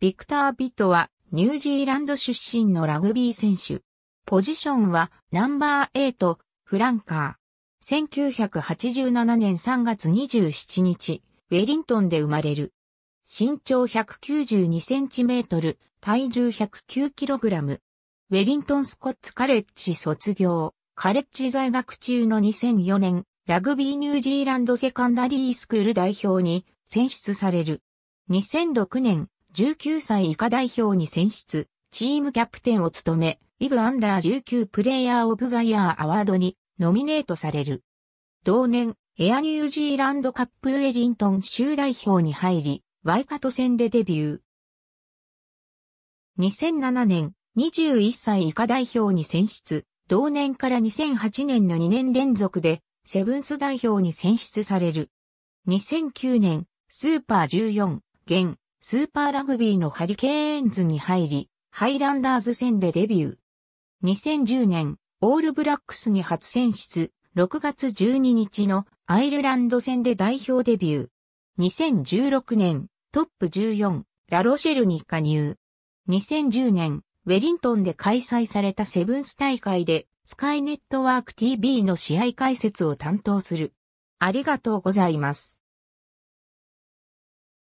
ビクター・ビットはニュージーランド出身のラグビー選手。ポジションはナンバー8、フランカー。1987年3月27日、ウェリントンで生まれる。身長192センチメートル、体重109キログラム。ウェリントン・スコッツ・カレッジ卒業。カレッジ在学中の2004年、ラグビーニュージーランドセカンダリースクール代表に選出される。2006年、19歳以下代表に選出、チームキャプテンを務め、イブアンダー19プレイヤーオブザイヤーアワードにノミネートされる。同年、エアニュージーランドカップウェリントン州代表に入り、ワイカト戦でデビュー。2007年、21歳以下代表に選出、同年から2008年の2年連続で、セブンス代表に選出される。2009年、スーパー14、現、スーパーラグビーのハリケーンズに入り、ハイランダーズ戦でデビュー。2010年、オールブラックスに初選出、6月12日のアイルランド戦で代表デビュー。2016年、トップ14、ラロシェルに加入。2010年、ウェリントンで開催されたセブンス大会で、スカイネットワーク TV の試合解説を担当する。ありがとうございます。